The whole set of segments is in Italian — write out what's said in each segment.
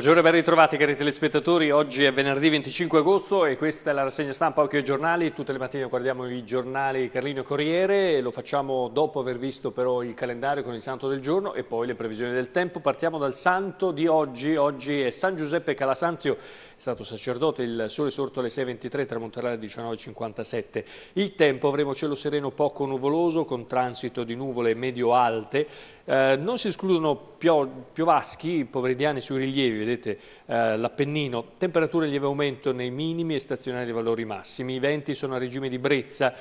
Buongiorno e ben ritrovati cari telespettatori, oggi è venerdì 25 agosto e questa è la rassegna stampa Occhio ai giornali, tutte le mattine guardiamo i giornali Carlino Corriere e lo facciamo dopo aver visto però il calendario con il santo del giorno e poi le previsioni del tempo. Partiamo dal santo di oggi, oggi è San Giuseppe Calasanzio, è stato sacerdote, il sole sorto alle 6.23, tramonterà alle 19.57. Il tempo avremo cielo sereno poco nuvoloso con transito di nuvole medio-alte eh, non si escludono pio, piovaschi, poveridiane sui rilievi, vedete eh, l'Appennino, temperature lieve aumento nei minimi e stazionari valori massimi, i venti sono a regime di brezza,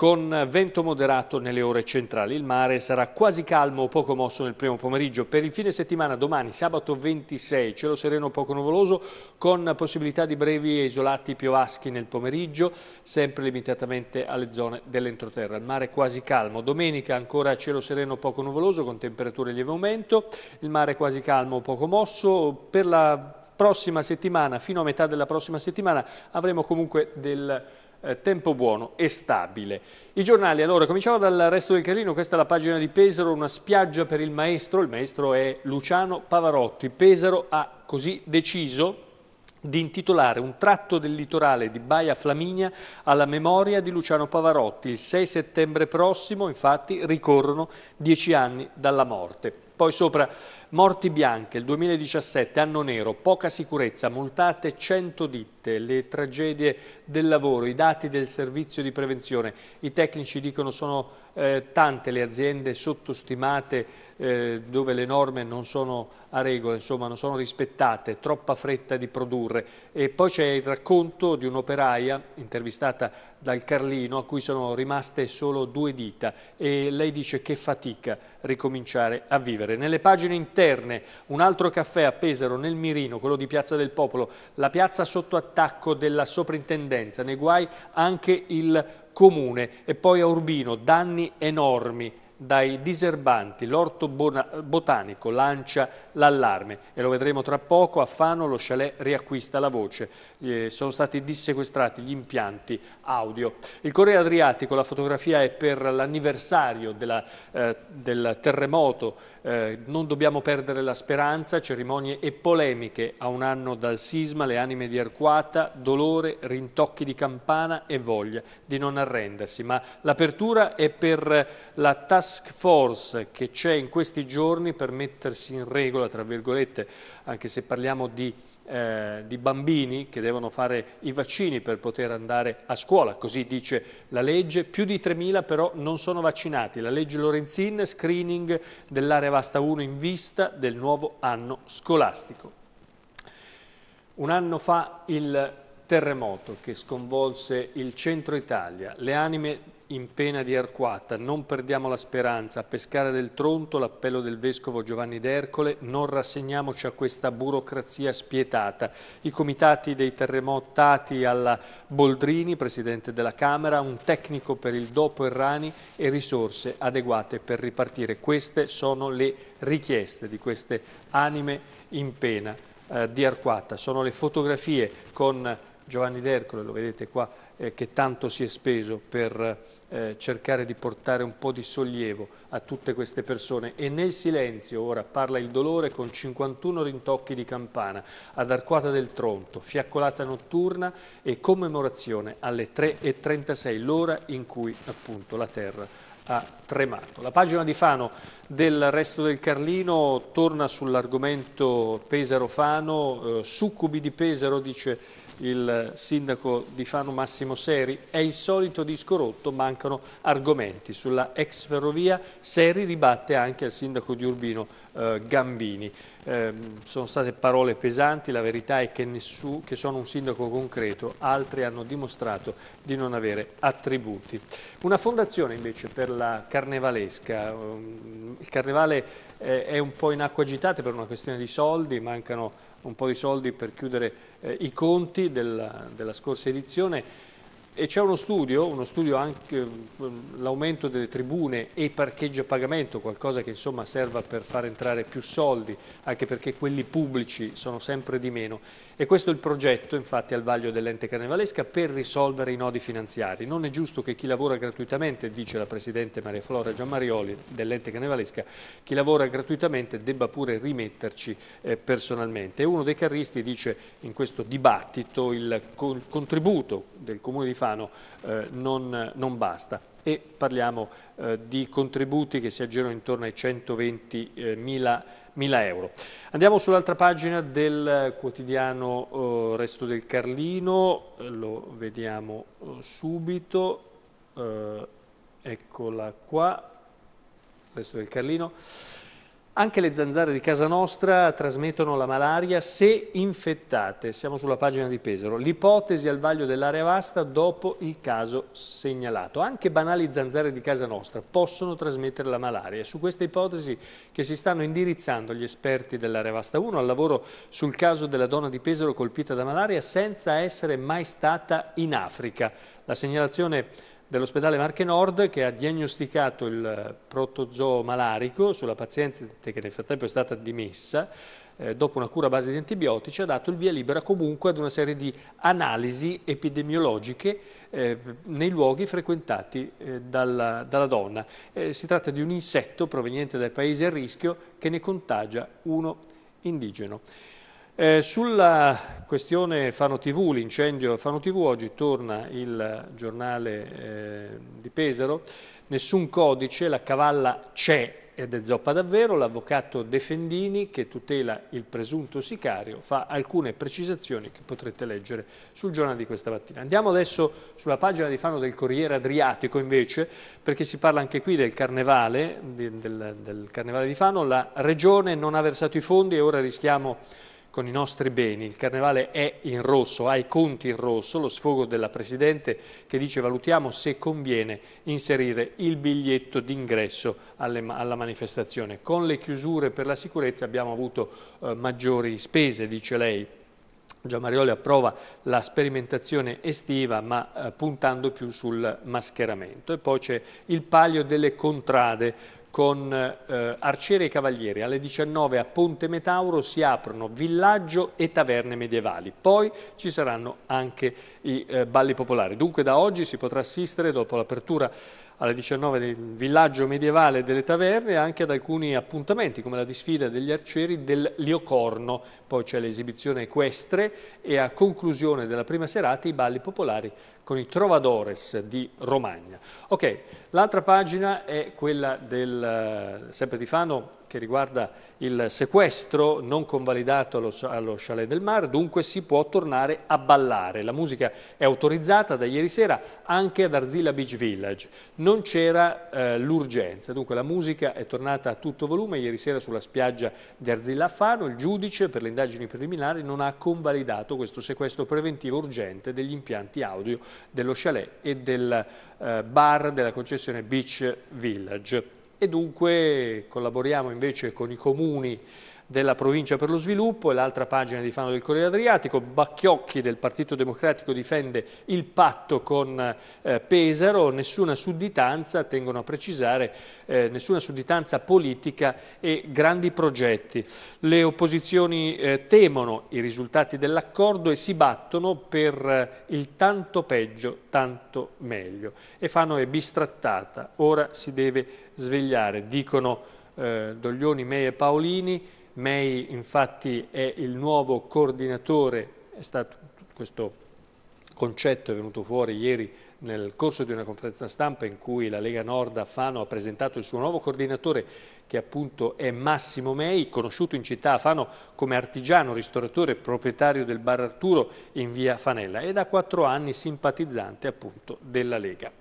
con vento moderato nelle ore centrali. Il mare sarà quasi calmo o poco mosso nel primo pomeriggio. Per il fine settimana, domani, sabato 26, cielo sereno poco nuvoloso, con possibilità di brevi e isolati piovaschi nel pomeriggio, sempre limitatamente alle zone dell'entroterra. Il mare quasi calmo. Domenica ancora cielo sereno poco nuvoloso, con temperature in lieve aumento. Il mare quasi calmo o poco mosso. Per la prossima settimana, fino a metà della prossima settimana, avremo comunque del eh, tempo buono e stabile. I giornali, allora, cominciamo dal resto del Carlino, questa è la pagina di Pesaro, una spiaggia per il maestro, il maestro è Luciano Pavarotti. Pesaro ha così deciso di intitolare un tratto del litorale di Baia Flaminia alla memoria di Luciano Pavarotti. Il 6 settembre prossimo, infatti, ricorrono dieci anni dalla morte. Poi sopra Morti Bianche, il 2017, anno nero, poca sicurezza, multate 100 ditte le tragedie del lavoro, i dati del servizio di prevenzione. I tecnici dicono che sono eh, tante le aziende sottostimate eh, dove le norme non sono a regola, insomma non sono rispettate, troppa fretta di produrre. E poi c'è il racconto di un'operaia intervistata dal Carlino a cui sono rimaste solo due dita e lei dice che fatica ricominciare a vivere. Nelle pagine interne un altro caffè a Pesaro nel Mirino, quello di Piazza del Popolo, la piazza sotto attenzione attacco della soprintendenza, nei guai anche il comune e poi a Urbino danni enormi dai diserbanti, l'orto botanico lancia l'allarme e lo vedremo tra poco, a Fano lo chalet riacquista la voce, eh, sono stati dissequestrati gli impianti audio. Il Corriere Adriatico, la fotografia è per l'anniversario eh, del terremoto eh, non dobbiamo perdere la speranza, cerimonie e polemiche a un anno dal sisma, le anime di Arquata, dolore, rintocchi di campana e voglia di non arrendersi. Ma l'apertura è per la task force che c'è in questi giorni per mettersi in regola, tra virgolette, anche se parliamo di eh, di bambini che devono fare i vaccini per poter andare a scuola, così dice la legge, più di 3.000 però non sono vaccinati. La legge Lorenzin, screening dell'area vasta 1 in vista del nuovo anno scolastico. Un anno fa il terremoto che sconvolse il centro Italia, le anime in pena di Arquata, non perdiamo la speranza, a pescare del tronto l'appello del vescovo Giovanni d'Ercole, non rassegniamoci a questa burocrazia spietata. I comitati dei terremotati alla Boldrini, presidente della Camera, un tecnico per il dopo Errani e risorse adeguate per ripartire. Queste sono le richieste di queste anime in pena eh, di Arquata. Sono le fotografie con Giovanni D'Ercole, lo vedete qua, eh, che tanto si è speso per eh, cercare di portare un po' di sollievo a tutte queste persone e nel silenzio ora parla il dolore con 51 rintocchi di campana ad Arquata del Tronto, fiaccolata notturna e commemorazione alle 3.36, l'ora in cui appunto la terra ha tremato. La pagina di Fano del resto del Carlino torna sull'argomento Pesaro-Fano, eh, succubi di Pesaro, dice il sindaco di Fano Massimo Seri, è il solito disco rotto, mancano argomenti. Sulla ex ferrovia Seri ribatte anche il sindaco di Urbino eh, Gambini. Eh, sono state parole pesanti, la verità è che, nessu, che sono un sindaco concreto, altri hanno dimostrato di non avere attributi. Una fondazione invece per la carnevalesca, ehm, il carnevale è un po' in acqua agitata per una questione di soldi, mancano un po' di soldi per chiudere eh, i conti della, della scorsa edizione e c'è uno studio, uno studio anche mm, l'aumento delle tribune e parcheggio a pagamento, qualcosa che insomma serva per far entrare più soldi, anche perché quelli pubblici sono sempre di meno. E questo è il progetto, infatti, al vaglio dell'ente carnevalesca per risolvere i nodi finanziari. Non è giusto che chi lavora gratuitamente, dice la Presidente Maria Flora Giammarioli dell'ente carnevalesca, chi lavora gratuitamente debba pure rimetterci eh, personalmente. E uno dei carristi dice in questo dibattito il contributo del Comune di Fano umano eh, non, non, basta. E parliamo eh, di contributi che si aggirano intorno ai 120 eh, mila, mila euro. Andiamo sull'altra pagina del quotidiano eh, Resto del Carlino, lo vediamo eh, subito, eh, eccola qua, Resto del Carlino. Anche le zanzare di casa nostra trasmettono la malaria se infettate. Siamo sulla pagina di Pesaro. L'ipotesi al vaglio dell'area vasta dopo il caso segnalato. Anche banali zanzare di casa nostra possono trasmettere la malaria. Su questa ipotesi che si stanno indirizzando gli esperti dell'area vasta 1 al lavoro sul caso della donna di Pesaro colpita da malaria senza essere mai stata in Africa. La segnalazione dell'ospedale Marche Nord che ha diagnosticato il protozoo malarico sulla paziente che nel frattempo è stata dimessa, eh, dopo una cura a base di antibiotici, ha dato il via libera comunque ad una serie di analisi epidemiologiche eh, nei luoghi frequentati eh, dalla, dalla, donna. Eh, si tratta di un insetto proveniente dai paesi a rischio che ne contagia uno indigeno. Eh, sulla questione Fano TV, l'incendio Fano TV, oggi torna il giornale eh, di Pesaro, nessun codice, la cavalla c'è ed è zoppa davvero, l'avvocato Defendini che tutela il presunto sicario fa alcune precisazioni che potrete leggere sul giornale di questa mattina. Andiamo adesso sulla pagina di Fano del Corriere Adriatico invece perché si parla anche qui del carnevale, di, del, del carnevale di Fano, la regione non ha versato i fondi e ora rischiamo con i nostri beni, il carnevale è in rosso, ha i conti in rosso, lo sfogo della Presidente che dice valutiamo se conviene inserire il biglietto d'ingresso alla manifestazione. Con le chiusure per la sicurezza abbiamo avuto eh, maggiori spese, dice lei. Marioli approva la sperimentazione estiva ma eh, puntando più sul mascheramento. E poi c'è il palio delle contrade, con eh, arcieri e cavalieri. Alle 19 a Ponte Metauro si aprono villaggio e taverne medievali. Poi ci saranno anche i eh, balli popolari. Dunque da oggi si potrà assistere, dopo l'apertura alle 19 del villaggio medievale delle taverne anche ad alcuni appuntamenti come la disfida degli arcieri del Liocorno, poi c'è l'esibizione equestre e a conclusione della prima serata i balli popolari con i Trovadores di Romagna. Ok, l'altra pagina è quella del, eh, sempre di Fano, che riguarda il sequestro non convalidato allo, allo Chalet del Mar, dunque si può tornare a ballare. La musica è autorizzata da ieri sera anche ad Arzilla Beach Village. Non c'era eh, l'urgenza, dunque la musica è tornata a tutto volume. Ieri sera sulla spiaggia di Arzilla Fano il giudice per le indagini preliminari non ha convalidato questo sequestro preventivo urgente degli impianti audio dello Chalet e del eh, bar della concessione Beach Village e dunque collaboriamo invece con i comuni della provincia per lo sviluppo e l'altra pagina di Fano del Corriere Adriatico, Bacchiocchi del Partito Democratico difende il patto con eh, Pesaro, nessuna sudditanza, tengono a precisare, eh, nessuna sudditanza politica e grandi progetti. Le opposizioni eh, temono i risultati dell'accordo e si battono per eh, il tanto peggio, tanto meglio. E Fano è bistrattata, ora si deve svegliare, dicono eh, Doglioni, Mei e Paolini, May infatti è il nuovo coordinatore, stato, questo concetto è venuto fuori ieri nel corso di una conferenza stampa in cui la Lega Nord a Fano ha presentato il suo nuovo coordinatore che appunto è Massimo May, conosciuto in città a Fano come artigiano, ristoratore, proprietario del bar Arturo in via Fanella e da quattro anni simpatizzante appunto della Lega.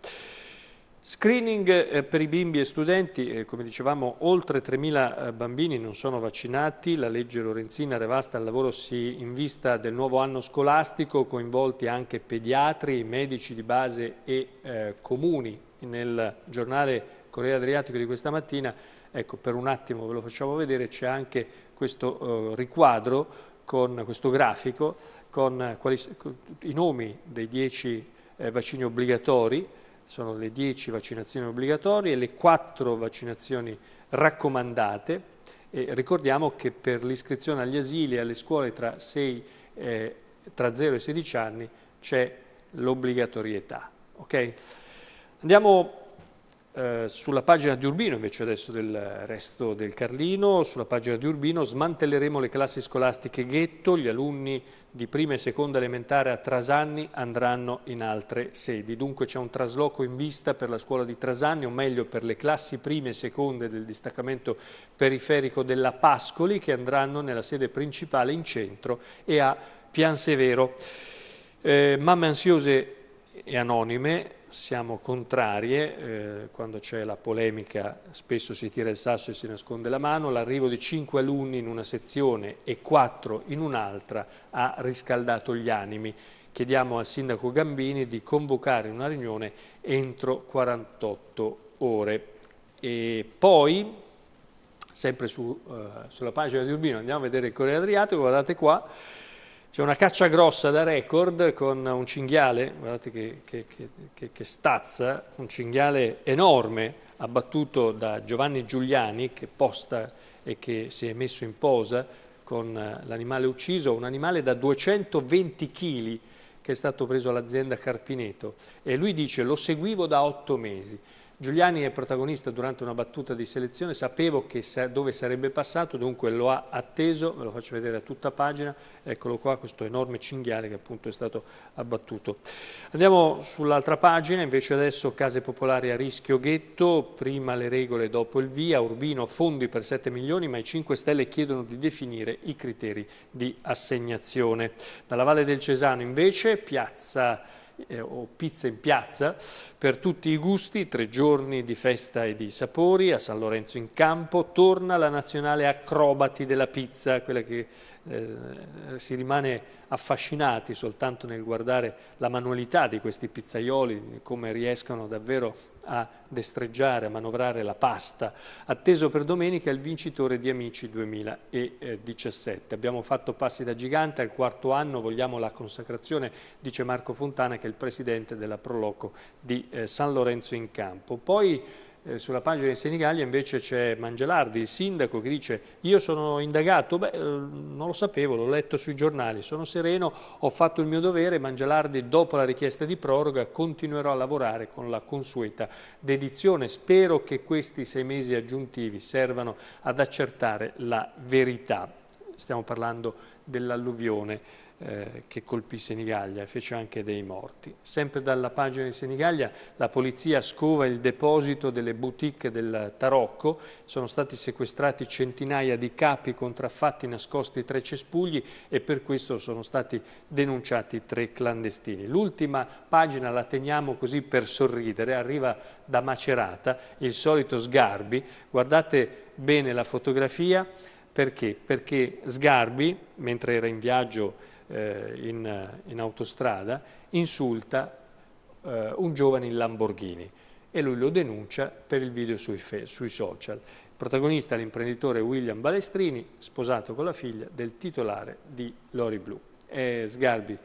Screening eh, per i bimbi e studenti, eh, come dicevamo oltre 3.000 eh, bambini non sono vaccinati, la legge Lorenzina Revasta al lavoro in vista del nuovo anno scolastico, coinvolti anche pediatri, medici di base e eh, comuni. Nel giornale Corriere Adriatico di questa mattina, ecco per un attimo ve lo facciamo vedere, c'è anche questo eh, riquadro con questo grafico con, quali, i nomi dei 10 eh, vaccini obbligatori sono le 10 vaccinazioni obbligatorie e le 4 vaccinazioni raccomandate. E ricordiamo che per l'iscrizione agli asili e alle scuole tra, 6, eh, tra 0 e 16 anni c'è l'obbligatorietà. Okay? Andiamo eh, sulla pagina di Urbino invece adesso del resto del Carlino, sulla pagina di Urbino smantelleremo le classi scolastiche ghetto, gli alunni di prima e seconda elementare a Trasanni andranno in altre sedi. Dunque c'è un trasloco in vista per la scuola di Trasanni, o meglio per le classi prime e seconde del distaccamento periferico della Pascoli che andranno nella sede principale in centro e a Piansevero. Eh, mamme ansiose e anonime siamo contrarie, eh, quando c'è la polemica spesso si tira il sasso e si nasconde la mano, l'arrivo di cinque alunni in una sezione e quattro in un'altra ha riscaldato gli animi. Chiediamo al Sindaco Gambini di convocare una riunione entro 48 ore. E poi, sempre su, eh, sulla pagina di Urbino, andiamo a vedere il Corriere Adriatico, guardate qua, c'è una caccia grossa da record con un cinghiale, guardate che, che, che, che, stazza, un cinghiale enorme abbattuto da Giovanni Giuliani che posta e che si è messo in posa con eh, l'animale ucciso, un animale da 220 kg che è stato preso all'azienda Carpineto e lui dice lo seguivo da otto mesi Giuliani è protagonista durante una battuta di selezione, sapevo sa dove sarebbe passato, dunque lo ha atteso, ve lo faccio vedere a tutta pagina, eccolo qua, questo enorme cinghiale che appunto è stato abbattuto. Andiamo sull'altra pagina, invece adesso case popolari a rischio ghetto, prima le regole, dopo il via, Urbino fondi per 7 milioni, ma i 5 Stelle chiedono di definire i criteri di assegnazione. Dalla Valle del Cesano invece, piazza eh, o pizza in piazza, per tutti i gusti, tre giorni di festa e di sapori, a San Lorenzo in campo, torna la nazionale acrobati della pizza, quella che eh, si rimane affascinati soltanto nel guardare la manualità di questi pizzaioli, come riescono davvero a destreggiare, a manovrare la pasta. Atteso per domenica il vincitore di Amici 2017. Abbiamo fatto passi da gigante, al quarto anno vogliamo la consacrazione, dice Marco Fontana che è il presidente della Proloco di eh, San Lorenzo in Campo. Poi eh, sulla pagina di Senigallia invece c'è Mangelardi, il sindaco, che dice io sono indagato, beh eh, non lo sapevo, l'ho letto sui giornali, sono sereno, ho fatto il mio dovere, Mangelardi dopo la richiesta di proroga continuerò a lavorare con la consueta dedizione. Spero che questi sei mesi aggiuntivi servano ad accertare la verità. Stiamo parlando dell'alluvione eh, che colpì Senigallia e fece anche dei morti. Sempre dalla pagina di Senigallia la polizia scova il deposito delle boutique del Tarocco, sono stati sequestrati centinaia di capi contraffatti nascosti tra i cespugli e per questo sono stati denunciati tre clandestini. L'ultima pagina la teniamo così per sorridere, arriva da Macerata il solito Sgarbi, guardate bene la fotografia perché? Perché Sgarbi, mentre era in viaggio eh, in, eh, in, autostrada, insulta eh, un giovane in Lamborghini e lui lo denuncia per il video sui, sui social. protagonista è l'imprenditore William Balestrini, sposato con la figlia del titolare di Lori Blu. Eh, Sgarbi,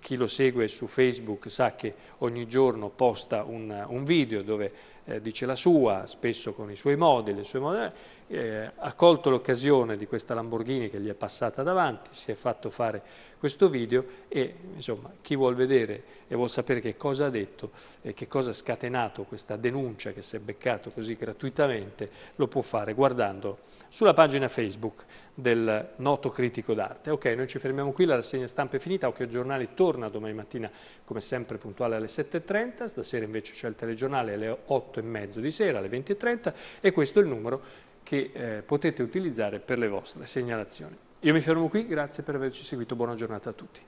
chi lo segue su Facebook sa che ogni giorno posta un, un video dove eh, dice la sua, spesso con i suoi modi, le sue modelle, eh, ha colto l'occasione di questa Lamborghini che gli è passata davanti, si è fatto fare questo video e insomma chi vuol vedere e vuol sapere che cosa ha detto e che cosa ha scatenato questa denuncia che si è beccato così gratuitamente lo può fare guardandolo sulla pagina Facebook del noto critico d'arte. Ok, noi ci fermiamo qui, la rassegna stampa è finita, Occhio Giornale torna domani mattina come sempre puntuale alle 7.30, stasera invece c'è il telegiornale alle 8 8 e mezzo di sera alle 20.30 e questo è il numero che eh, potete utilizzare per le vostre segnalazioni. Io mi fermo qui, grazie per averci seguito, buona giornata a tutti.